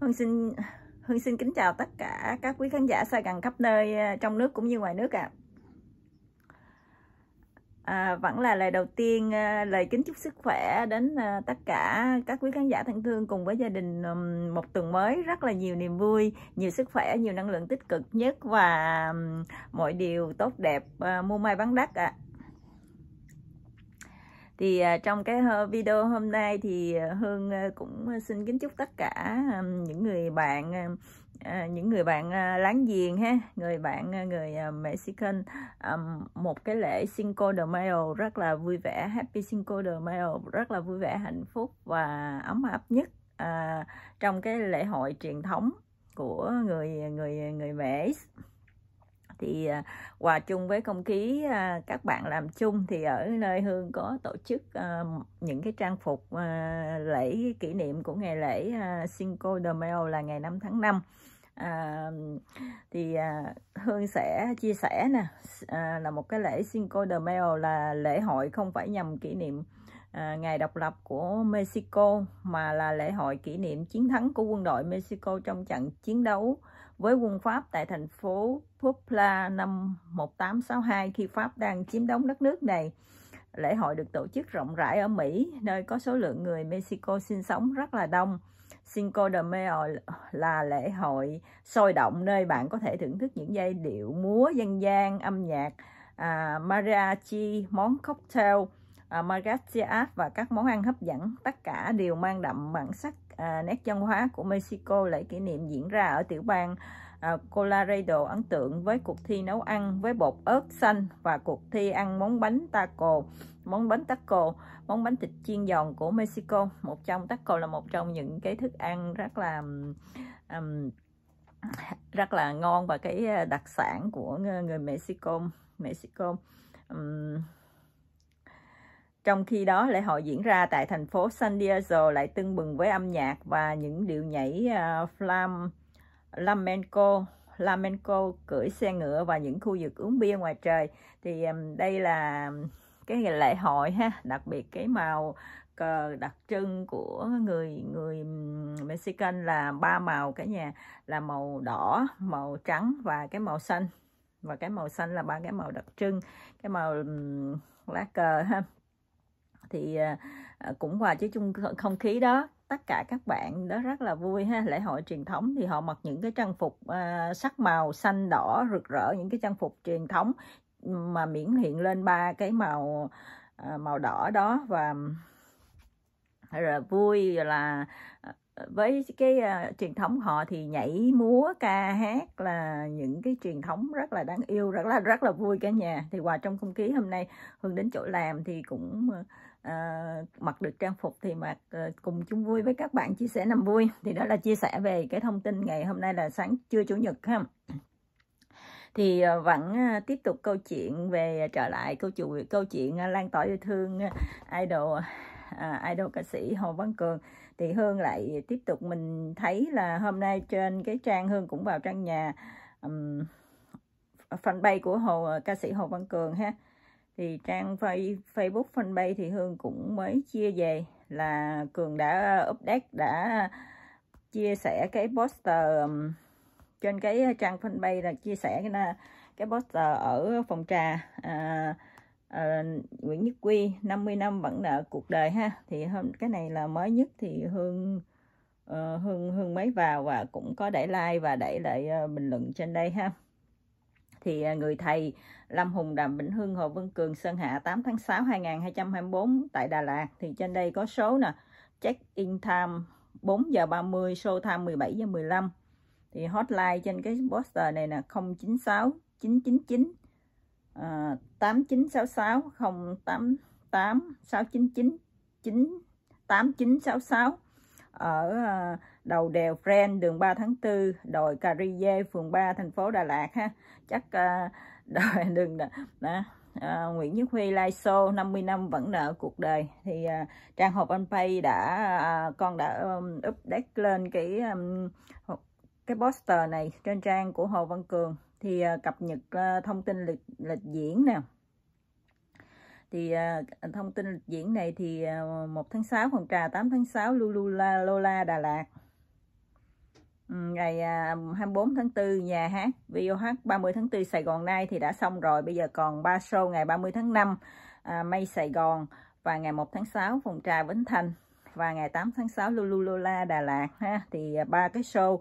Hương xin Hương xin kính chào tất cả các quý khán giả xa gần khắp nơi à, trong nước cũng như ngoài nước ạ. À. À, vẫn là lời đầu tiên à, lời kính chúc sức khỏe đến à, tất cả các quý khán giả thân thương cùng với gia đình một tuần mới rất là nhiều niềm vui, nhiều sức khỏe, nhiều năng lượng tích cực nhất và mọi điều tốt đẹp mua may bán đắt ạ. À thì à, trong cái ờ, video hôm nay thì à, hương à, cũng xin kính chúc tất cả những người bạn những người bạn láng giềng ha người bạn người Mexican một cái lễ Cinco de Mayo rất là vui vẻ Happy Cinco de Mayo rất là vui vẻ hạnh phúc và ấm áp nhất trong cái lễ hội truyền thống của người người người Mexico thì à, hòa chung với không khí à, các bạn làm chung thì ở nơi hương có tổ chức à, những cái trang phục lễ kỷ niệm của ngày lễ Cinco de Mayo là ngày 5 tháng 5 à, thì à, Hương sẽ chia sẻ nè à, là một cái lễ Cinco de Mayo là lễ hội không phải nhằm kỷ niệm à, ngày độc lập của Mexico mà là lễ hội kỷ niệm chiến thắng của quân đội Mexico trong trận chiến đấu với quân Pháp tại thành phố Popla năm 1862 khi Pháp đang chiếm đóng đất nước này. Lễ hội được tổ chức rộng rãi ở Mỹ, nơi có số lượng người Mexico sinh sống rất là đông. Cinco de Mayo là lễ hội sôi động nơi bạn có thể thưởng thức những giai điệu múa dân gian, âm nhạc, à, mariachi, món cocktail, à, margaritas và các món ăn hấp dẫn. Tất cả đều mang đậm bản sắc à, nét văn hóa của Mexico lễ kỷ niệm diễn ra ở tiểu bang à, Colorado ấn tượng với cuộc thi nấu ăn với bột ớt xanh và cuộc thi ăn món bánh taco món bánh taco món bánh thịt chiên giòn của Mexico một trong taco là một trong những cái thức ăn rất là um, rất là ngon và cái à, đặc sản của người Mexico Mexico um, trong khi đó, lễ hội diễn ra tại thành phố San Diego lại tưng bừng với âm nhạc và những điệu nhảy uh, flam, flamenco, flamenco cưỡi xe ngựa và những khu vực uống bia ngoài trời. Thì um, đây là cái lễ hội ha, đặc biệt cái màu cờ đặc trưng của người người Mexican là ba màu cả nhà là màu đỏ, màu trắng và cái màu xanh và cái màu xanh là ba cái màu đặc trưng cái màu lá cờ ha thì ờ, ờ, cũng qua cái chung không khí đó tất cả các bạn đó rất là vui ha lễ hội truyền thống thì họ mặc những cái trang phục ờ, sắc màu xanh đỏ rực rỡ những cái trang phục truyền thống mà miễn hiện lên ba cái màu màu đỏ đó và rồi vui là với cái uh, truyền thống họ thì nhảy múa ca hát là những cái truyền thống rất là đáng yêu rất là rất là vui cả nhà thì hòa trong không khí hôm nay hương đến chỗ làm thì cũng uh, mặc được trang phục thì mặc uh, cùng chung vui với các bạn chia sẻ nằm vui thì đó là chia sẻ về cái thông tin ngày hôm nay là sáng trưa chủ nhật ha thì ờ, vẫn ờ, tiếp tục câu chuyện về trở lại câu chuyện câu chuyện lan tỏa yêu thương idol uh, idol ca sĩ hồ văn cường thì hương lại tiếp tục mình thấy là hôm nay trên cái trang hương cũng vào trang nhà um, fanpage của hồ ca sĩ hồ văn cường ha thì trang facebook fanpage thì hương cũng mới chia về là cường đã update đã chia sẻ cái poster um, trên cái trang fanpage là chia sẻ cái, cái poster ở phòng trà uh, à, Nguyễn Nhất Quy 50 năm vẫn nợ cuộc đời ha thì hôm cái này là mới nhất thì Hương uh, Hương Hương mới vào và cũng có để like và để lại uh, bình luận trên đây ha thì người thầy Lâm Hùng Đàm Vĩnh Hưng Hồ Vân Cường Sơn Hạ 8 tháng 6 2024 tại Đà Lạt thì trên đây có số nè check in time 4 giờ 30 show time 17 giờ 15 thì hotline trên cái poster này là 096 999 à, 8966 088 699 9 8966 ở ờ, đầu đèo Friend đường 3 tháng 4 đồi Cà Ri Dê phường 3 thành phố Đà Lạt ha chắc đòi đừng đã à, Nguyễn Nhất Huy live show 50 năm vẫn nợ cuộc đời thì à, trang hộp anh Pay đã à, con đã um, update lên cái um, cái poster này trên trang của Hồ Văn Cường thì à, cập nhật à, thông tin lịch lịch diễn nè thì à, thông tin lịch diễn này thì 1 tháng 6 phòng trà 8 tháng 6 lulu Lola Đà Lạt ừ, ngày 24 tháng 4 nhà hát VOH 30 tháng 4 Sài Gòn nay thì đã xong rồi bây giờ còn 3 show ngày 30 tháng 5 à, Mây Sài Gòn và ngày 1 tháng 6 phòng trà Vĩnh Thành và ngày 8 tháng 6 lola Đà Lạt ha thì ba cái show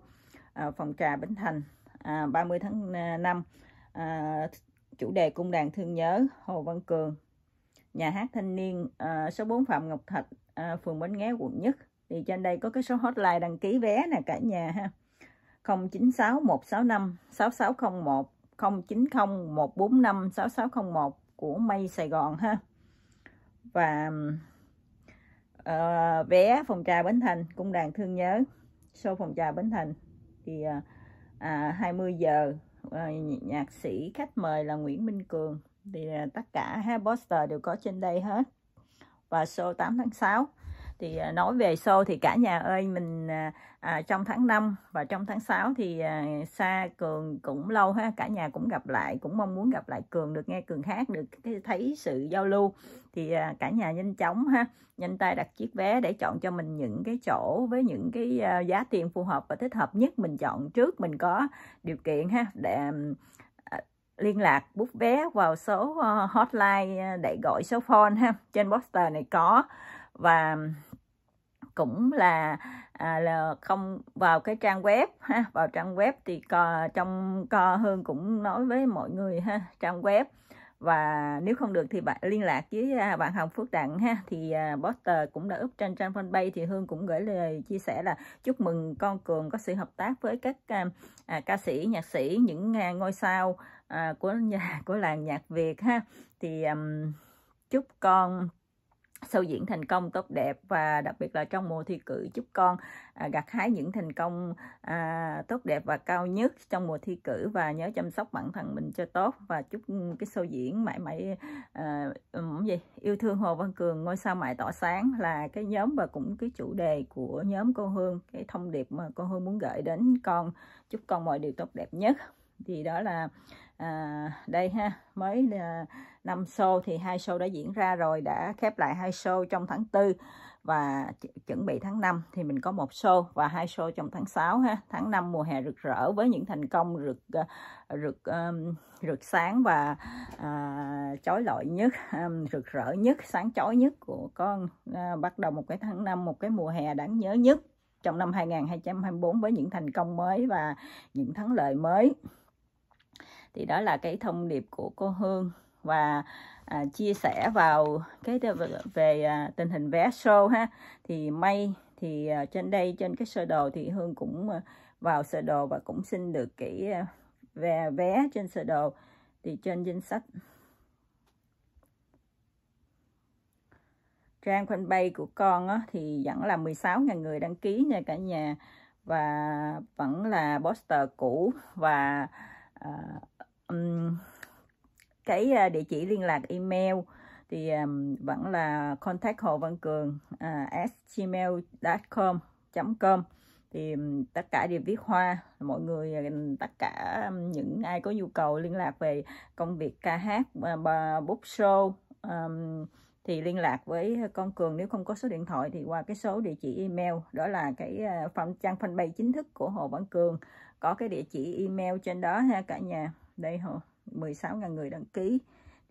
à, phòng trà Vĩnh Thành à, 30 tháng 5 à, à chủ đề cung đàn thương nhớ Hồ Văn Cường nhà hát thanh niên à, số 4 Phạm Ngọc Thạch à, phường Bến Nghé quận Nhất thì trên đây có cái số hotline đăng ký vé nè cả nhà ha 096 165 6601 090 145 6601 của Mây Sài Gòn ha và uh, vé phòng trà Bến Thành cung đàn thương nhớ show phòng trà Bến Thành thì uh, à, 20 giờ à, nhạc sĩ khách mời là Nguyễn Minh Cường thì à, tất cả ha poster đều có trên đây hết và show 8 tháng 6 thì à, nói về show thì cả nhà ơi mình à, à trong tháng 5 và trong tháng 6 thì à, xa cường cũng lâu ha cả nhà cũng gặp lại cũng mong muốn gặp lại cường được nghe cường hát được thấy sự giao lưu thì à, cả nhà nhanh chóng ha nhanh tay đặt chiếc vé để chọn cho mình những cái chỗ với những cái à, giá tiền phù hợp và thích hợp nhất mình chọn trước mình có điều kiện ha để à, liên lạc bút vé vào số ờ, hotline để gọi số phone ha trên poster này có và cũng là à, là không vào cái trang web ha vào trang web thì co trong co hương cũng nói với mọi người ha trang web và nếu không được thì bạn liên lạc với à, bạn Hồng Phước Đặng ha thì à, Poster cũng đã up trên trang fanpage thì Hương cũng gửi lời chia sẻ là chúc mừng con Cường có sự hợp tác với các à, à ca sĩ nhạc sĩ những à, ngôi sao à, của nhà của làng nhạc Việt ha thì um, chúc con sâu diễn thành công tốt đẹp và đặc biệt là trong mùa thi cử chúc con à, gặt hái những thành công à, tốt đẹp và cao nhất trong mùa thi cử và nhớ chăm sóc bản thân mình cho tốt và chúc ừ, cái sâu diễn mãi mãi à, ừ, gì yêu thương Hồ Văn Cường ngôi sao mãi tỏ sáng là cái nhóm và cũng cái chủ đề của nhóm cô Hương cái thông điệp mà cô Hương muốn gửi đến con chúc con mọi điều tốt đẹp nhất thì đó là à, đây ha mới à, năm show thì hai show đã diễn ra rồi đã khép lại hai show trong tháng 4 và chuẩn bị tháng 5 thì mình có một show và hai show trong tháng 6 ha tháng 5 mùa hè rực rỡ với những thành công rực à, rực um, rực sáng và uh, chói lọi nhất um, rực rỡ nhất sáng chói nhất của con uh, bắt đầu một cái tháng 5 một cái mùa hè đáng nhớ nhất trong năm 2024 với những thành công mới và những thắng lợi mới thì đó là cái thông điệp của cô Hương và à, chia sẻ vào cái về, về à, tình hình vé show ha thì may thì à, trên đây trên cái sơ đồ thì Hương cũng à, vào sơ đồ và cũng xin được cái à, về vé trên sơ đồ thì trên danh sách trang fanpage của con á, thì vẫn là 16.000 người đăng ký nha cả nhà và vẫn là poster cũ và uh, um, cái à, địa chỉ liên lạc email thì um, vẫn là contact hồ văn cường uh, à, gmail.com com thì um, tất cả đều viết hoa mọi người tất cả những ai có nhu cầu liên lạc về công việc ca hát uh, book show um, thì liên lạc với con cường nếu không có số điện thoại thì qua cái số địa chỉ email đó là cái uh, trang fanpage chính thức của hồ văn cường có cái địa chỉ email trên đó ha cả nhà đây họ 16.000 người đăng ký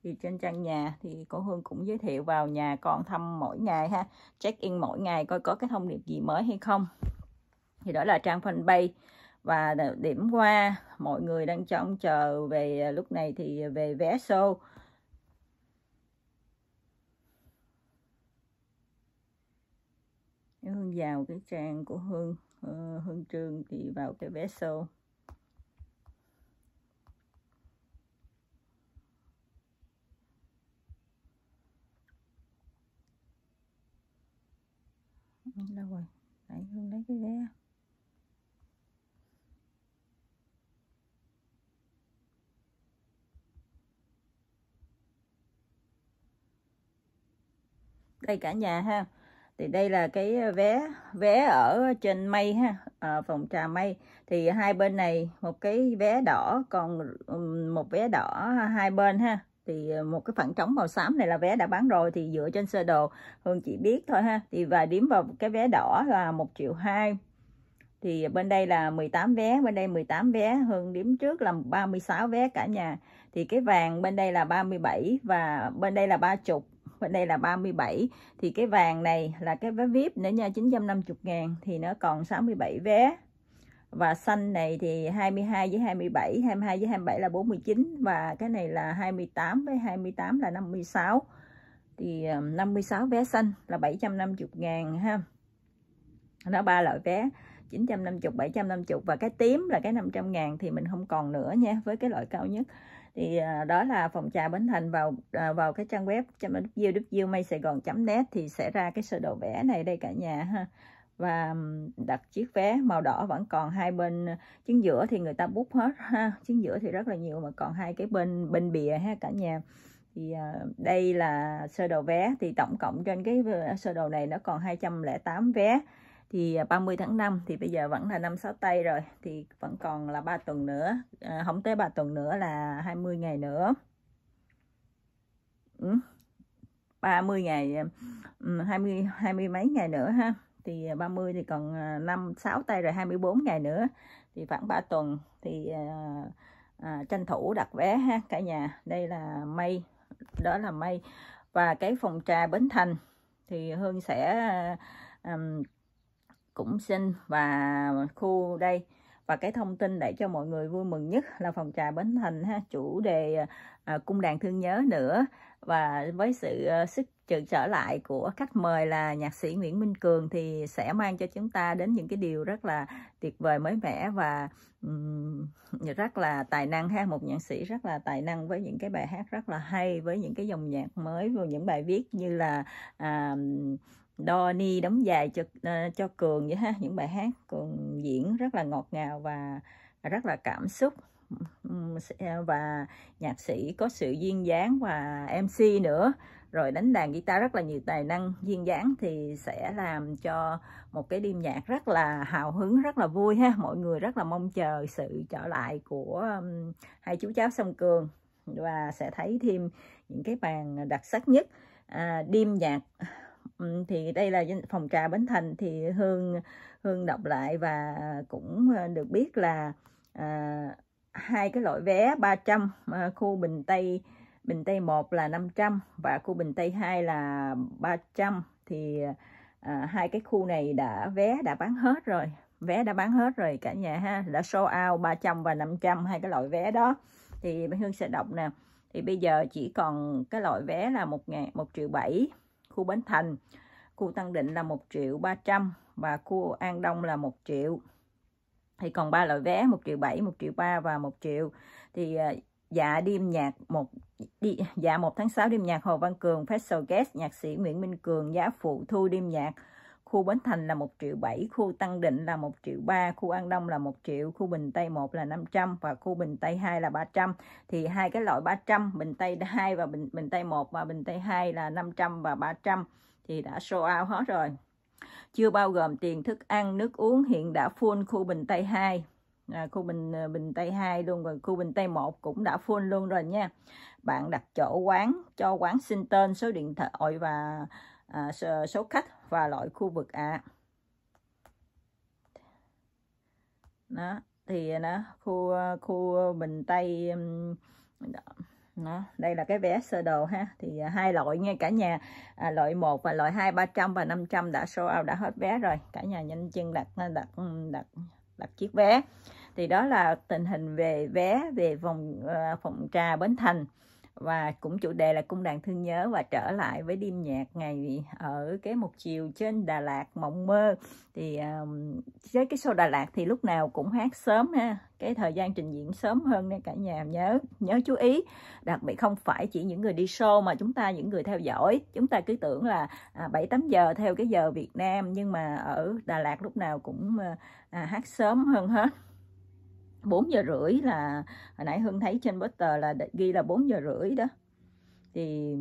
thì trên trang nhà thì cô Hương cũng giới thiệu vào nhà con thăm mỗi ngày ha check in mỗi ngày coi có cái thông điệp gì mới hay không thì đó là trang fanpage và điểm qua mọi người đang trông chờ về à, lúc này thì về vé show Hương vào cái trang của Hương ờ, Hương Trương thì vào cái vé show Hương đâu rồi nãy Hương lấy cái vé đây cả nhà ha thì đây là cái ờ, vé vé ở trên mây ha à, phòng trà mây thì hai bên này một cái vé đỏ còn một vé đỏ hai bên ha thì ờ, một cái khoảng trống màu xám này là vé đã bán rồi thì dựa trên sơ đồ Hương chỉ biết thôi ha thì và điểm vào cái vé đỏ là một triệu hai thì bên đây là 18 vé bên đây 18 vé hương điểm trước là 36 vé cả nhà thì cái vàng bên đây là 37 và bên đây là ba chục bên đây là 37 thì cái vàng này là cái vé VIP nữa nha 950 ngàn thì nó còn 67 vé và xanh này thì 22 với 27 22 với 27 là 49 và cái này là 28 với 28 là 56 thì 56 ờ, vé xanh là 750 ngàn ha nó ba loại vé 950 750 và cái tím là cái 500 ngàn thì mình không còn nữa nha với cái loại cao nhất thì ờ, đó là phòng trà Bến Thành vào ờ, vào cái trang web www.maysaigon.net thì sẽ ra cái sơ đồ vẽ này đây cả nhà ha và đặt chiếc vé màu đỏ vẫn còn hai bên ờ, chứng giữa thì người ta bút hết ha chứng giữa thì rất là nhiều mà còn hai cái bên bên bìa ha cả nhà thì ờ, đây là sơ đồ vé thì tổng cộng trên cái ờ, sơ đồ này nó còn 208 vé thì 30 tháng 5 thì bây giờ vẫn là năm sáu tây rồi thì vẫn còn là ba tuần nữa à, không tới ba tuần nữa là 20 ngày nữa ừ. mươi ngày hai mươi hai mươi mấy ngày nữa ha thì 30 à, thì còn 5 à, 6 tay rồi 24 ngày nữa thì khoảng 3 tuần thì à, à, tranh thủ đặt vé ha cả nhà đây là mây đó là mây và cái phòng trà Bến Thành thì Hương sẽ um, cũng xin và khu đây và cái thông tin để cho mọi người vui mừng nhất là phòng trà Bến Thành ha chủ đề à, cung đàn thương nhớ nữa và với sự ờ, sức trừ trở lại của khách mời là nhạc sĩ Nguyễn Minh Cường thì sẽ mang cho chúng ta đến những cái điều rất là tuyệt vời mới mẻ và rất là tài năng ha một nhạc sĩ rất là tài năng với những cái bài hát rất là hay với những cái dòng nhạc mới và những bài viết như là um, à, đo đóng dài cho ờ, cho cường vậy ha những bài hát cường diễn rất là ngọt ngào và rất là cảm xúc À, và nhạc sĩ có sự duyên dáng và MC nữa rồi đánh đàn guitar rất là nhiều tài năng duyên dáng thì sẽ làm cho một cái đêm nhạc rất là hào hứng rất là vui ha mọi người rất là mong chờ sự trở lại của hai chú cháu sông cường và sẽ thấy thêm những cái bàn đặc sắc nhất à, đêm nhạc thì đây là phòng trà Bến Thành thì Hương Hương đọc lại và cũng à, được biết là à, hai cái loại vé 300 à, khu Bình Tây Bình Tây 1 là 500 và khu Bình Tây 2 là 300 thì à, hai cái khu này đã vé đã bán hết rồi vé đã bán hết rồi cả nhà ha đã show out 300 và 500 hai cái loại vé đó thì Hương sẽ đọc nè thì bây giờ chỉ còn cái loại vé là 1 ngàn 1 triệu 7 khu Bến Thành khu Tân Định là 1 triệu 300 và khu An Đông là 1 triệu thì còn ba loại vé một triệu bảy một triệu ba và một triệu thì à, dạ đêm nhạc một đi dạ một tháng 6 đêm nhạc Hồ Văn Cường Festival Guest nhạc sĩ Nguyễn Minh Cường giá phụ thu đêm nhạc khu Bến Thành là một triệu bảy khu Tăng Định là một triệu ba khu An Đông là một triệu, khu Bình Tây một là 500 và khu Bình Tây hai là 300. Thì hai cái loại 300, Bình Tây hai và Bình Bình Tây một và Bình Tây hai là 500 và 300 thì đã show out hết rồi chưa bao gồm tiền thức ăn nước uống hiện đã full khu Bình Tây 2 à, khu Bình à, Bình Tây 2 luôn rồi khu Bình Tây 1 cũng đã full luôn rồi nha bạn đặt chỗ quán cho quán xin tên số điện thoại và à, số khách và loại khu vực ạ à. đó thì nó khu à, khu Bình Tây đó, đây là cái vé sơ đồ ha thì à, hai loại nha cả nhà à, loại 1 và loại 2 300 và 500 đã show out đã hết vé rồi cả nhà nhanh chân đặt à, đặt ừ, đặt đặt chiếc vé thì đó là tình hình về vé về vòng uh, phòng trà Bến Thành và cũng chủ đề là cung đàn thương nhớ và trở lại với đêm nhạc ngày ở cái một chiều trên Đà Lạt mộng mơ thì um, với cái show Đà Lạt thì lúc nào cũng hát sớm ha cái thời gian trình diễn sớm hơn nha cả nhà nhớ nhớ chú ý đặc biệt không phải chỉ những người đi show mà chúng ta những người theo dõi chúng ta cứ tưởng là à, bảy tám giờ theo cái giờ Việt Nam nhưng mà ở Đà Lạt lúc nào cũng ờ, à, hát sớm hơn hết 4 giờ rưỡi là hồi nãy Hương thấy trên poster là ghi là 4 giờ rưỡi đó thì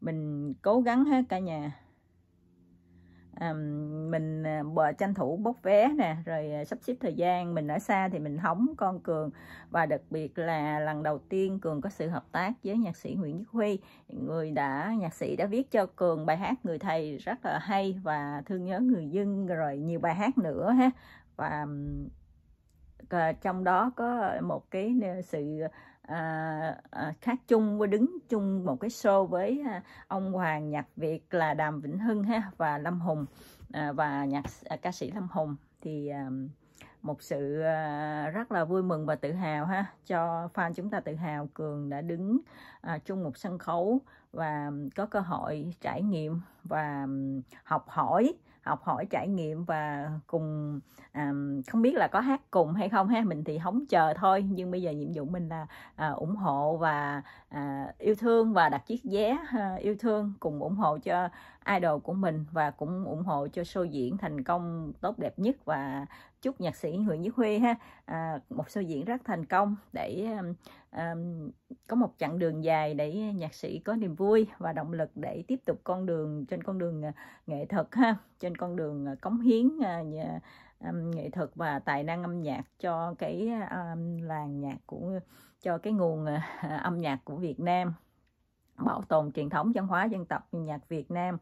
mình cố gắng hết cả nhà à, mình bờ tranh thủ bốc vé nè rồi à, sắp xếp thời gian mình ở xa thì mình hóng con cường và đặc biệt là lần đầu tiên cường có sự hợp tác với nhạc sĩ nguyễn nhất huy người đã nhạc sĩ đã viết cho cường bài hát người thầy rất là hay và thương nhớ người dân rồi nhiều bài hát nữa ha và Ờ, trong đó có một cái sự à, à, khác chung với đứng chung một cái show với à, ông Hoàng nhạc Việt là Đàm Vĩnh Hưng ha và Lâm Hùng à, và nhạc ca sĩ Lâm Hùng thì một sự rất là vui mừng và tự hào ha cho fan chúng ta tự hào Cường đã đứng chung một sân khấu và có cơ hội trải nghiệm và học hỏi học hỏi trải nghiệm và cùng à, không biết là có hát cùng hay không ha mình thì hóng chờ thôi nhưng bây giờ nhiệm vụ mình là à, ủng hộ và à, yêu thương và đặt chiếc vé à, yêu thương cùng ủng hộ cho idol của mình và cũng ủng hộ cho show diễn thành công tốt đẹp nhất và chúc nhạc sĩ Nguyễn Nhất Huy ha à, một show diễn rất thành công để à, có một chặng đường dài để nhạc sĩ có niềm vui và động lực để tiếp tục con đường trên con đường à, nghệ thuật ha trên con đường à, cống hiến à, um, nghệ thuật và tài năng âm nhạc cho cái à, um, làng nhạc của cho cái nguồn uh, âm nhạc của Việt Nam bảo tồn truyền thống văn hóa dân tộc nhạc Việt Nam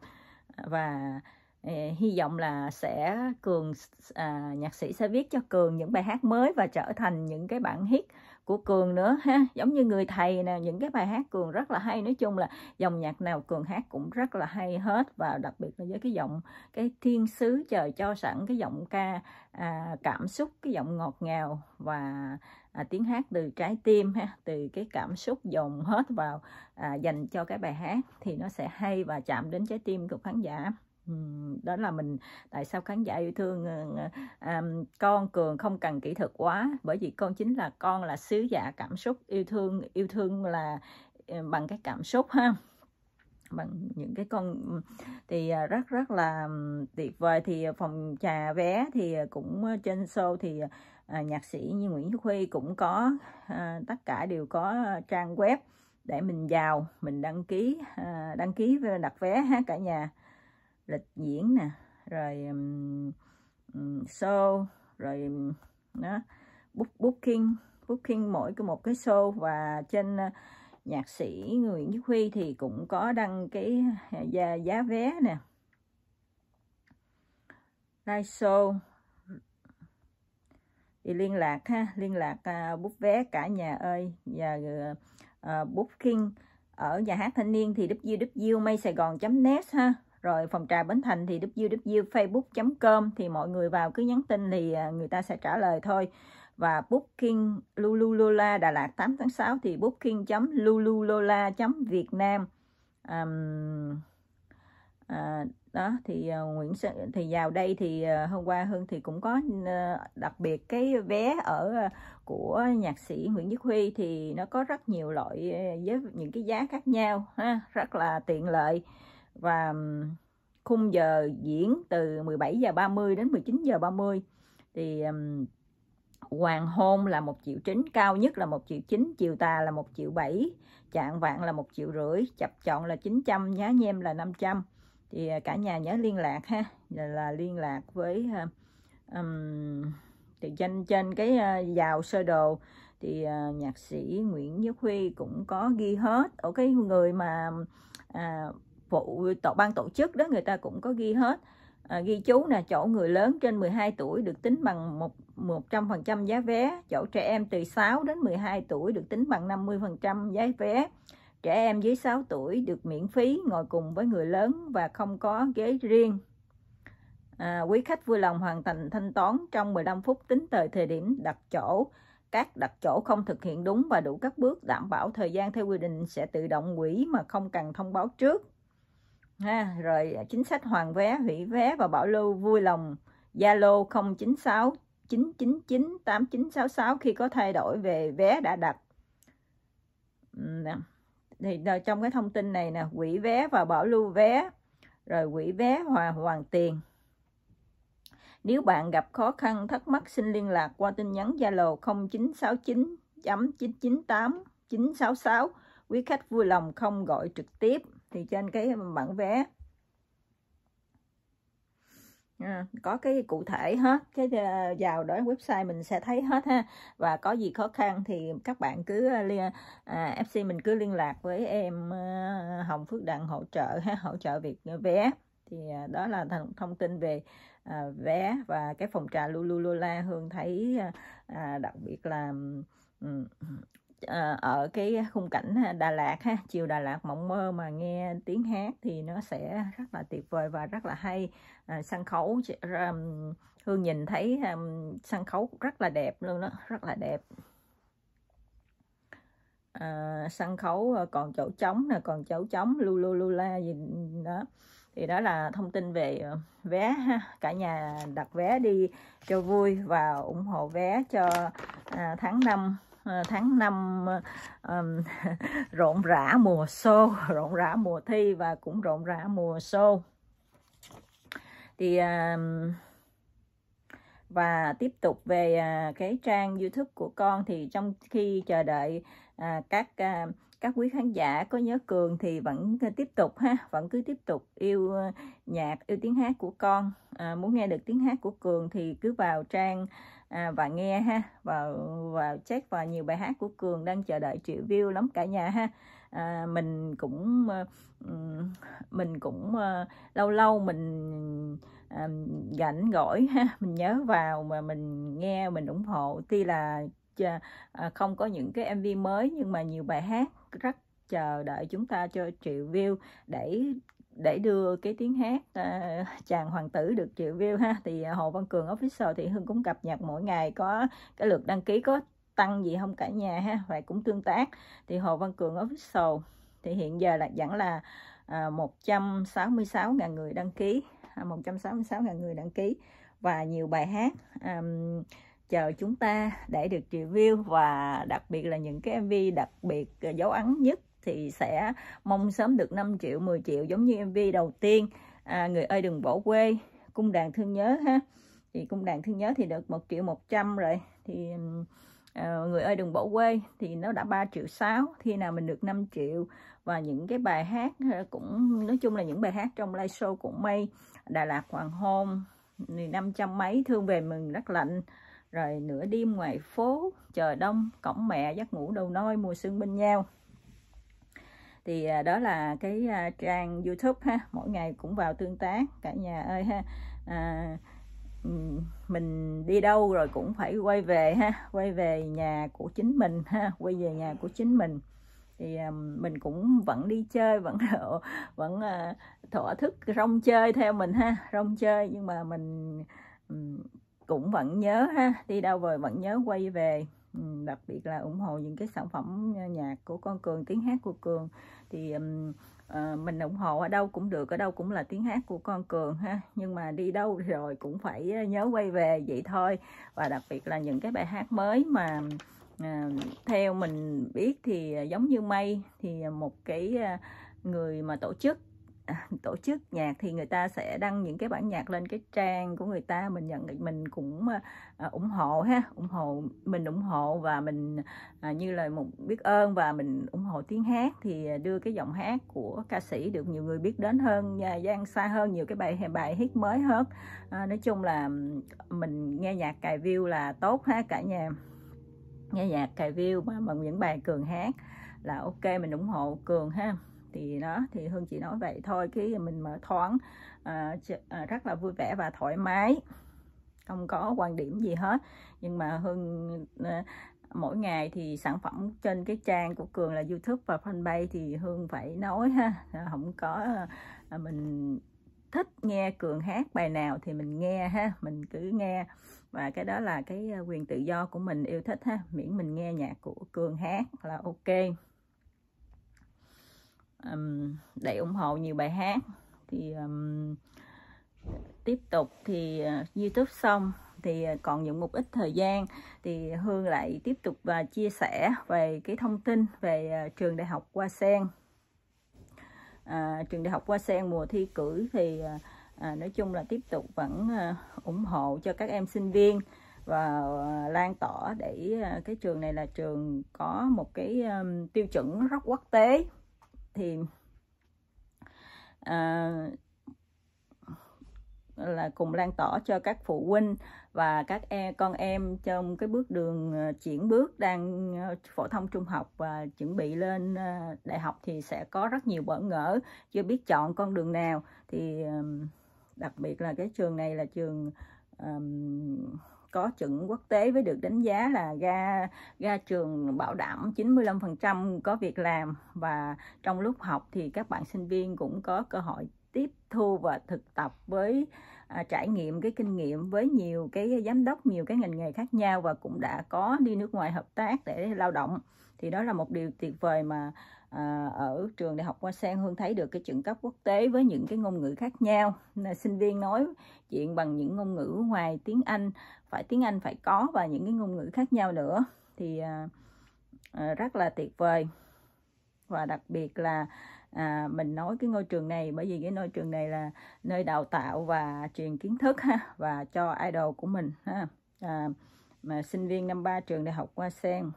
và ờ, hy vọng là sẽ cường à, nhạc sĩ sẽ viết cho cường những bài hát mới và trở thành những cái bản hit của cường nữa ha giống như người thầy nè những cái bài hát cường rất là hay nói chung là dòng nhạc nào cường hát cũng rất là hay hết và đặc biệt là với cái giọng cái thiên sứ trời cho sẵn cái giọng ca à, cảm xúc cái giọng ngọt ngào và à, tiếng hát từ trái tim ha từ cái cảm xúc dồn hết vào à, dành cho cái bài hát thì nó sẽ hay và chạm đến trái tim của khán giả đó là mình tại sao khán giả yêu thương ờ, ờ, à, con cường không cần kỹ thuật quá bởi vì con chính là con là sứ giả cảm xúc yêu thương yêu thương là ờ, bằng cái cảm xúc ha bằng những cái con thì à, rất rất là tuyệt vời thì à, phòng trà vé thì à, cũng trên show thì À, nhạc sĩ như Nguyễn huy cũng có à, tất cả đều có trang web để mình vào mình đăng ký à, đăng ký đặt vé ha cả nhà lịch diễn nè rồi um, show rồi đó booking booking mỗi cái một cái show và trên nhạc sĩ Nguyễn Chí Huy thì cũng có đăng cái giá, giá vé nè live show thì liên lạc ha liên lạc à, bút vé cả nhà ơi và à, booking ở nhà hát thanh niên thì ww may sài net ha rồi phòng trà bến thành thì ww facebook com thì mọi người vào cứ nhắn tin thì à, người ta sẽ trả lời thôi và booking lululula đà lạt 8 tháng 6 thì booking lululula việt nam um, à, đó thì uh, Nguyễn Sơn thì vào đây thì uh, hôm qua Hương thì cũng có uh, đặc biệt cái vé ở uh, của nhạc sĩ Nguyễn Nhất Huy thì nó có rất nhiều loại uh, với những cái giá khác nhau ha, rất là tiện lợi và um, khung giờ diễn từ 17 giờ 30 đến 19 giờ 30 thì um, hoàng hôn là một triệu chín cao nhất là một triệu chín chiều tà là một triệu bảy chạng vạn là một triệu rưỡi chập chọn là 900 nhá nhem là 500 thì à, cả nhà nhớ liên lạc ha Rồi là liên lạc với um, thì trên trên cái vào à, sơ đồ thì uh, nhạc sĩ Nguyễn Nhất Huy cũng có ghi hết ở cái người mà à, phụ tổ ban tổ chức đó người ta cũng có ghi hết à, ghi chú là chỗ người lớn trên 12 tuổi được tính bằng một 100% giá vé chỗ trẻ em từ 6 đến 12 tuổi được tính bằng 50% giá vé Trẻ em dưới 6 tuổi được miễn phí ngồi cùng với người lớn và không có ghế riêng. À, quý khách vui lòng hoàn thành thanh toán trong 15 phút tính từ thời điểm đặt chỗ. Các đặt chỗ không thực hiện đúng và đủ các bước đảm bảo thời gian theo quy định sẽ tự động hủy mà không cần thông báo trước. Ha, rồi chính sách hoàn vé, hủy vé và bảo lưu vui lòng Zalo 096 999 8966 khi có thay đổi về vé đã đặt. Uhm thì trong cái thông tin này nè quỹ vé và bảo lưu vé rồi quỹ vé hòa hoàn tiền nếu bạn gặp khó khăn thắc mắc xin liên lạc qua tin nhắn Zalo 0969 998 966 quý khách vui lòng không gọi trực tiếp thì trên cái bản vé À, có cái cụ thể hết cái ờ, vào đó website mình sẽ thấy hết ha và có gì khó khăn thì các bạn cứ ờ, à, FC mình cứ liên lạc với em ờ, Hồng Phước Đặng hỗ trợ ha hỗ trợ việc vé thì đó là thông tin về à, vé và cái phòng trà lulu Lululula Hương thấy à, đặc biệt là Ờ, ở cái khung cảnh ờ, Đà Lạt ha chiều Đà Lạt mộng mơ mà nghe tiếng hát thì nó sẽ rất là tuyệt vời và rất là hay ờ, sân khấu um, Hương nhìn thấy sân khấu rất là đẹp luôn đó rất là đẹp à, sân khấu còn chỗ trống nè còn chỗ trống lu lu lu la gì đó thì đó là thông tin về vé ha. cả nhà đặt vé đi cho vui và ủng hộ vé cho à, tháng 5 Ờ, tháng 5 um, ờ, rộn rã mùa xô rộn rã mùa thi và cũng rộn rã mùa xô thì um, và tiếp tục về ờ, cái trang YouTube của con thì trong khi chờ đợi à, các à, các quý khán giả có nhớ cường thì vẫn tiếp tục ha vẫn cứ tiếp tục yêu nhạc yêu tiếng hát của con à, muốn nghe được tiếng hát của cường thì cứ vào trang à, và nghe ha và và check và nhiều bài hát của cường đang chờ đợi triệu view lắm cả nhà ha à, mình cũng ờ, mình cũng ờ, lâu lâu mình à, rảnh gỏi ha mình nhớ vào mà mình nghe mình ủng hộ tuy là à, không có những cái mv mới nhưng mà nhiều bài hát rất chờ đợi chúng ta cho triệu view để để đưa cái tiếng hát à, chàng hoàng tử được triệu view ha thì à, hồ văn cường official thì hương cũng cập nhật mỗi ngày có cái lượt đăng ký có tăng gì không cả nhà ha và cũng tương tác thì hồ văn cường official thì hiện giờ là vẫn là à, 166.000 người đăng ký à, 166.000 người đăng ký và nhiều bài hát um, chờ chúng ta để được review và đặc biệt là những cái MV đặc biệt à, dấu ấn nhất thì sẽ mong sớm được 5 triệu 10 triệu giống như MV đầu tiên à, người ơi đừng bỏ quê cung đàn thương nhớ ha thì cung đàn thương nhớ thì được 1 triệu 100 rồi thì à, người ơi đừng bỏ quê thì nó đã 3 triệu 6 khi nào mình được 5 triệu và những cái bài hát à, cũng nói chung là những bài hát trong live show cũng Mây Đà Lạt Hoàng Hôn năm trăm mấy thương về mừng rất lạnh rồi nửa đêm ngoài phố trời đông cổng mẹ giấc ngủ đầu nôi mùa xuân bên nhau thì à, đó là cái à, trang youtube ha mỗi ngày cũng vào tương tác cả nhà ơi ha à, mình đi đâu rồi cũng phải quay về ha quay về nhà của chính mình ha quay về nhà của chính mình thì à, mình cũng vẫn đi chơi vẫn vẫn thỏa thức rong chơi theo mình ha rong chơi nhưng mà mình cũng vẫn nhớ ha đi đâu rồi vẫn nhớ quay về đặc biệt là ủng hộ những cái sản phẩm nhạc của con cường tiếng hát của cường thì um, uh, mình ủng hộ ở đâu cũng được ở đâu cũng là tiếng hát của con cường ha nhưng mà đi đâu rồi cũng phải ờ, nhớ quay về vậy thôi và đặc biệt là những cái bài hát mới mà uh, theo mình biết thì giống như mây thì một cái uh, người mà tổ chức tổ chức nhạc thì người ta sẽ đăng những cái bản nhạc lên cái trang của người ta mình nhận mình cũng ờ, ờ, ủng hộ ha ủng hộ mình ủng hộ và mình ờ, như lời một biết ơn và mình ủng hộ tiếng hát thì đưa cái giọng hát của ca sĩ được nhiều người biết đến hơn gian xa hơn nhiều cái bài bài hit mới hết nói chung là mình nghe nhạc cài view là tốt ha cả nhà nghe nhạc cài view mà bằng những bài cường hát là ok mình ủng hộ cường ha thì đó thì hương chỉ nói vậy thôi cái mình mở thoáng à, rất là vui vẻ và thoải mái không có quan điểm gì hết nhưng mà hương à, mỗi ngày thì sản phẩm trên cái trang của cường là youtube và fanpage thì hương phải nói ha không có à, mình thích nghe cường hát bài nào thì mình nghe ha mình cứ nghe và cái đó là cái quyền tự do của mình yêu thích ha miễn mình nghe nhạc của cường hát là ok um, để ủng hộ nhiều bài hát thì um, tiếp tục thì uh, YouTube xong thì ờ, còn những một ít thời gian thì Hương lại tiếp tục và ờ, uh, chia sẻ về cái thông tin về uh, trường đại học Hoa Sen à, trường đại học Hoa Sen mùa thi cử thì à, nói chung là tiếp tục vẫn à, ủng hộ cho các em sinh viên và à, lan tỏa để à, cái trường này là trường có một cái à, tiêu chuẩn rất quốc tế thì à, là cùng lan tỏa cho các phụ huynh và các e con em trong cái bước đường à, chuyển bước đang à, phổ thông trung học và chuẩn bị lên à, đại học thì sẽ có rất nhiều bỡ ngỡ chưa biết chọn con đường nào thì đặc biệt là cái trường này là trường um, có chuẩn quốc tế với được đánh giá là ra ra trường bảo đảm 95% có việc làm và trong lúc học thì các bạn sinh viên cũng có cơ hội tiếp thu và thực tập với à, trải nghiệm cái kinh nghiệm với nhiều cái giám đốc nhiều cái ngành nghề khác nhau và cũng đã có đi nước ngoài hợp tác để lao động thì đó là một điều tuyệt vời mà À, ở trường đại học Hoa Sen Hương thấy được cái chuẩn cấp quốc tế với những cái ngôn ngữ khác nhau là sinh viên nói chuyện bằng những ngôn ngữ ngoài tiếng Anh phải tiếng Anh phải có và những cái ngôn ngữ khác nhau nữa thì à, à, rất là tuyệt vời và đặc biệt là à, mình nói cái ngôi trường này bởi vì cái ngôi trường này là nơi đào tạo và truyền kiến thức ha, và cho idol của mình ha. À, mà sinh viên năm ba trường đại học Hoa Sen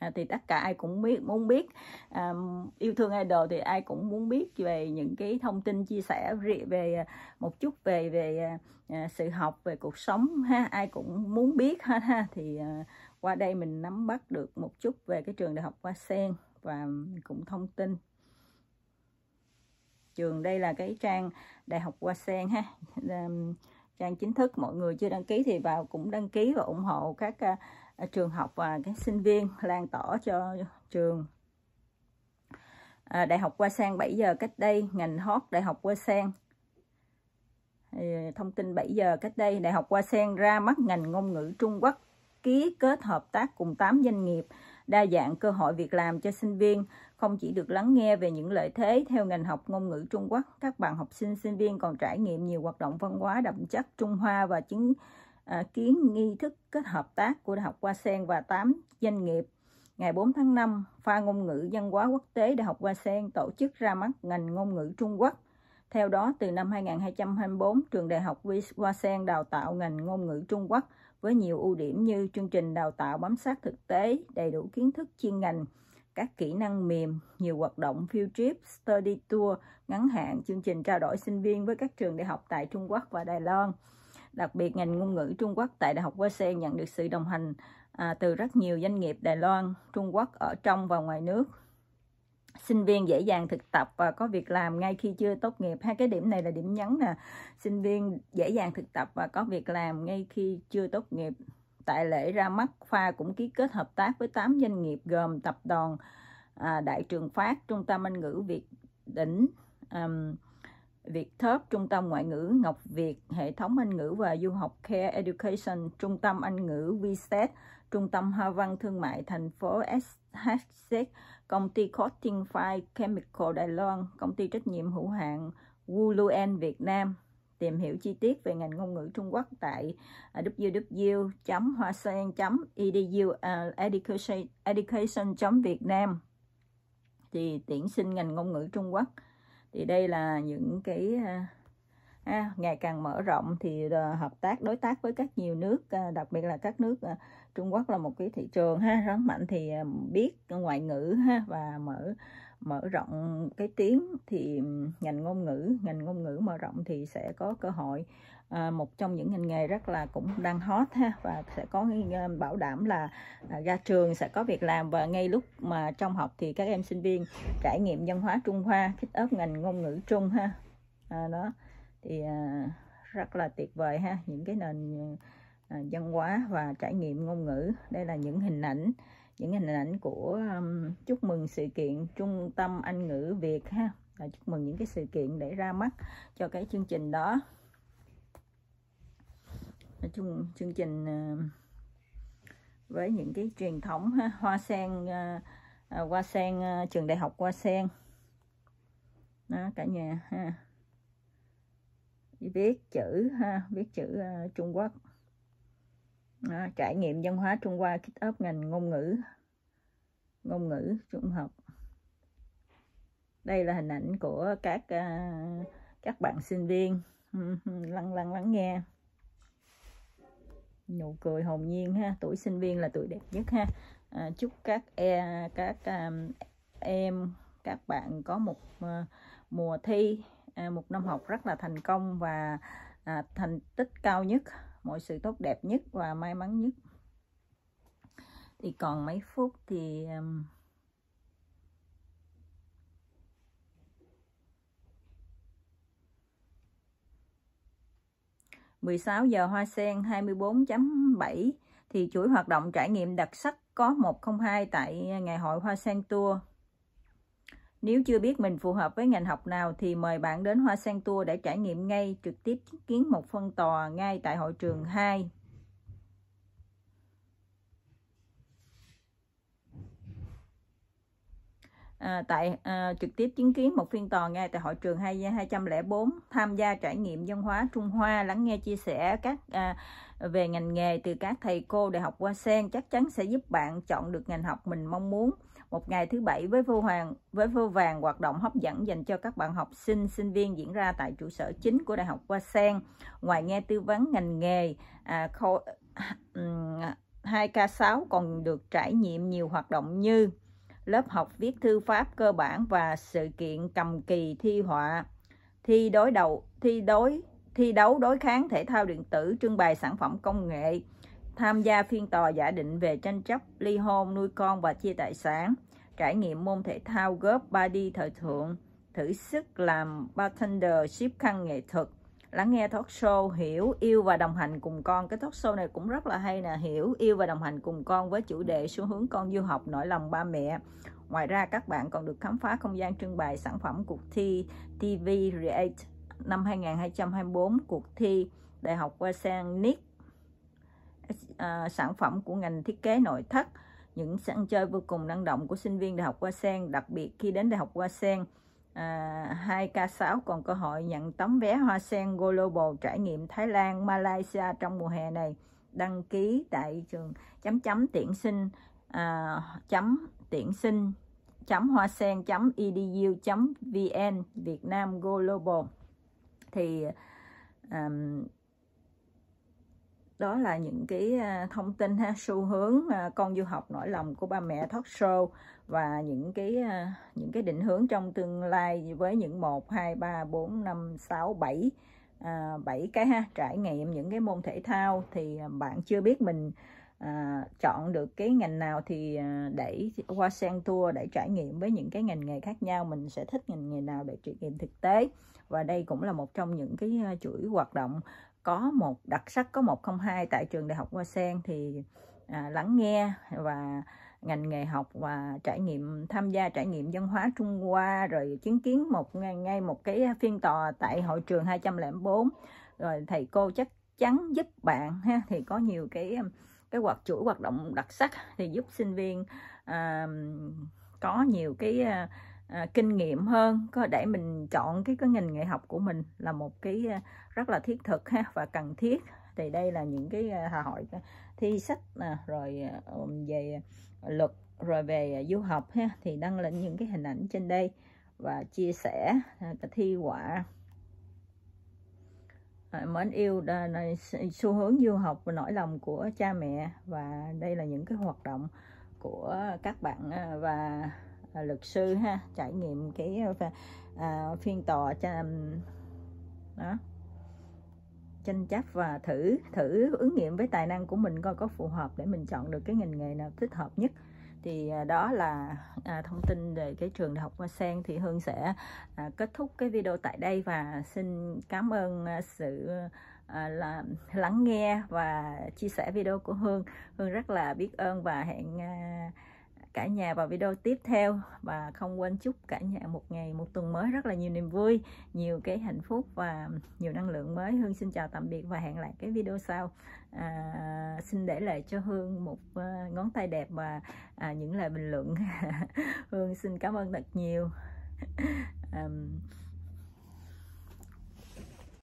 à, thì tất cả ai cũng biết muốn biết à, yêu thương idol thì ai cũng muốn biết về những cái thông tin chia sẻ về à, một chút về về à, à, sự học về cuộc sống ha ai cũng muốn biết hết ha thì à, qua đây mình nắm bắt được một chút về cái trường đại học Hoa Sen và cũng thông tin trường đây là cái trang đại học Hoa Sen ha trang chính thức mọi người chưa đăng ký thì vào cũng đăng ký và ủng hộ các à, Ờ, trường học và ờ, các sinh viên lan tỏa cho trường à, đại học qua sang 7 giờ cách đây ngành hot đại học qua sang thông tin 7 giờ cách đây đại học qua sen ra mắt ngành ngôn ngữ Trung Quốc ký kết hợp tác cùng 8 doanh nghiệp đa dạng cơ hội việc làm cho sinh viên không chỉ được lắng nghe về những lợi thế theo ngành học ngôn ngữ Trung Quốc các bạn học sinh sinh viên còn trải nghiệm nhiều hoạt động văn hóa đậm chất Trung Hoa và chứng À, kiến nghi thức kết hợp tác của Đại học Hoa Sen và 8 doanh nghiệp. Ngày 4 tháng 5, pha ngôn ngữ văn hóa quốc tế Đại học Hoa Sen tổ chức ra mắt ngành ngôn ngữ Trung Quốc. Theo đó, từ năm 2024, trường Đại học Hoa Sen đào tạo ngành ngôn ngữ Trung Quốc với nhiều ưu điểm như chương trình đào tạo bám sát thực tế, đầy đủ kiến thức chuyên ngành, các kỹ năng mềm, nhiều hoạt động field trip, study tour, ngắn hạn, chương trình trao đổi sinh viên với các trường đại học tại Trung Quốc và Đài Loan. Đặc biệt, ngành ngôn ngữ Trung Quốc tại Đại học Western nhận được sự đồng hành à, từ rất nhiều doanh nghiệp Đài Loan, Trung Quốc ở trong và ngoài nước. Sinh viên dễ dàng thực tập và có việc làm ngay khi chưa tốt nghiệp. Hai cái điểm này là điểm nhấn nè. Sinh viên dễ dàng thực tập và có việc làm ngay khi chưa tốt nghiệp. Tại lễ ra mắt, Khoa cũng ký kết hợp tác với 8 doanh nghiệp gồm tập đoàn à, Đại Trường Phát, Trung tâm Anh ngữ Việt Đỉnh, um, Việt Thớp, Trung tâm Ngoại ngữ Ngọc Việt, Hệ thống Anh ngữ và Du học Care Education, Trung tâm Anh ngữ VSET, Trung tâm Hoa văn Thương mại thành phố SHC Công ty Coating Fire Chemical Đài Loan, Công ty trách nhiệm hữu hạn Wuluen Việt Nam. Tìm hiểu chi tiết về ngành ngôn ngữ Trung Quốc tại www.hoasean.edu.education.vietnam e thì tuyển sinh ngành ngôn ngữ Trung Quốc thì đây là những cái à, à ngày càng mở rộng thì à, hợp tác đối tác với các nhiều nước à, đặc biệt là các nước Trung Quốc là một cái thị trường ha rất mạnh thì biết ngoại ngữ ha và mở mở rộng cái tiếng thì ngành ngôn ngữ ngành ngôn ngữ mở rộng thì sẽ có cơ hội à, một trong những ngành nghề rất là cũng đang hot ha và sẽ có à, bảo đảm là à, ra trường sẽ có việc làm và ngay lúc mà trong học thì các em sinh viên trải nghiệm văn hóa Trung Hoa kích ớt ngành ngôn ngữ Trung ha à, đó thì à, rất là tuyệt vời ha những cái nền à, văn hóa và trải nghiệm ngôn ngữ đây là những hình ảnh những hình ảnh của um, chúc mừng sự kiện trung tâm anh ngữ việt ha là chúc mừng những cái sự kiện để ra mắt cho cái chương trình đó nói chung chương trình uh, với những cái truyền thống ha, hoa sen uh, hoa sen uh, trường đại học hoa sen đó cả nhà ha viết chữ ha viết chữ uh, trung quốc à, trải nghiệm văn hóa Trung Hoa kết ấp ngành ngôn ngữ ngôn ngữ trung học đây là hình ảnh của các uh, các bạn sinh viên lăng lăng lắng nghe nụ cười hồn nhiên ha tuổi sinh viên là tuổi đẹp nhất ha à, chúc các e, các um, em các bạn có một uh, mùa thi uh, một năm học rất là thành công và uh, thành tích cao nhất mọi sự tốt đẹp nhất và may mắn nhất thì còn mấy phút thì um, mười sáu giờ hoa sen hai mươi bốn chấm bảy thì chuỗi hoạt động trải nghiệm đặc sắc có một không hai tại ngày hội hoa sen tour nếu chưa biết mình phù hợp với ngành học nào thì mời bạn đến Hoa Sen Tour để trải nghiệm ngay trực tiếp chứng kiến một phân tòa ngay tại hội trường 2. À, tại à, trực tiếp chứng kiến một phiên tòa ngay tại hội trường 2 204 tham gia trải nghiệm văn hóa Trung Hoa lắng nghe chia sẻ các à, về ngành nghề từ các thầy cô đại học Hoa Sen chắc chắn sẽ giúp bạn chọn được ngành học mình mong muốn một ngày thứ bảy với vô hoàng với vô vàng hoạt động hấp dẫn dành cho các bạn học sinh sinh viên diễn ra tại trụ sở chính của đại học Hoa Sen ngoài nghe tư vấn ngành nghề à, khô, 2K6 còn được trải nghiệm nhiều hoạt động như lớp học viết thư pháp cơ bản và sự kiện cầm kỳ thi họa thi đối đầu thi đối thi đấu đối kháng thể thao điện tử trưng bày sản phẩm công nghệ tham gia phiên tòa giả định về tranh chấp ly hôn, nuôi con và chia tài sản, trải nghiệm môn thể thao góp body thời thượng, thử sức làm bartender, ship khăn nghệ thuật, lắng nghe talk show, hiểu, yêu và đồng hành cùng con. Cái talk show này cũng rất là hay nè, hiểu, yêu và đồng hành cùng con với chủ đề xu hướng con du học, nỗi lòng ba mẹ. Ngoài ra các bạn còn được khám phá không gian trưng bày sản phẩm cuộc thi TV Create năm 2024, cuộc thi Đại học Wasen Nick À, sản phẩm của ngành thiết kế nội thất, những sân chơi vô cùng năng động của sinh viên Đại học Hoa Sen, đặc biệt khi đến Đại học Hoa Sen, à, 2K6 còn cơ hội nhận tấm vé Hoa Sen Global trải nghiệm Thái Lan, Malaysia trong mùa hè này. Đăng ký tại trường chấm chấm tuyển sinh à, chấm tuyển sinh chấm hoa sen chấm edu chấm vn Việt Nam Global thì um, đó là những cái à, thông tin ha xu hướng à, con du học nỗi lòng của ba mẹ thoát show và những cái à, những cái định hướng trong tương lai với những một hai ba bốn năm sáu bảy bảy cái ha trải nghiệm những cái môn thể thao thì bạn chưa biết mình à, chọn được cái ngành nào thì để qua sang tour để trải nghiệm với những cái ngành nghề khác nhau mình sẽ thích ngành nghề nào để trải nghiệm thực tế và đây cũng là một trong những cái chuỗi hoạt động có một đặc sắc có 102 tại trường đại học Hoa Sen thì à, lắng nghe và ngành nghề học và trải nghiệm tham gia trải nghiệm văn hóa Trung Hoa rồi chứng kiến một ngay, ngay một cái phiên tòa tại hội trường 204 rồi thầy cô chắc chắn giúp bạn ha thì có nhiều cái cái hoạt chuỗi hoạt động đặc sắc thì giúp sinh viên à, có nhiều cái à, à, kinh nghiệm hơn có để mình chọn cái cái ngành nghề học của mình là một cái à, rất là thiết thực ha và cần thiết thì đây là những cái à, hỏi thi sách à, rồi về luật rồi về du học ha thì đăng lên những cái hình ảnh trên đây và chia sẻ à, cái thi quả mến yêu xu hướng du học và nỗi lòng của cha mẹ và đây là những cái hoạt động của các bạn và À, luật sư ha trải nghiệm cái ờ, à, phiên tòa đó tranh chấp và thử thử ứng nghiệm với tài năng của mình coi có phù hợp để mình chọn được cái ngành nghề nào thích hợp nhất thì à, đó là à, thông tin về cái trường đại học Hoa Sen thì Hương sẽ à, kết thúc cái video tại đây và xin cảm ơn à, sự à, là lắng nghe và chia sẻ video của Hương Hương rất là biết ơn và hẹn à, cả nhà vào video tiếp theo và không quên chúc cả nhà một ngày một tuần mới rất là nhiều niềm vui nhiều cái hạnh phúc và nhiều năng lượng mới hương xin chào tạm biệt và hẹn lại cái video sau à, xin để lại cho hương một à, ngón tay đẹp và à, những lời bình luận hương xin cảm ơn thật nhiều um,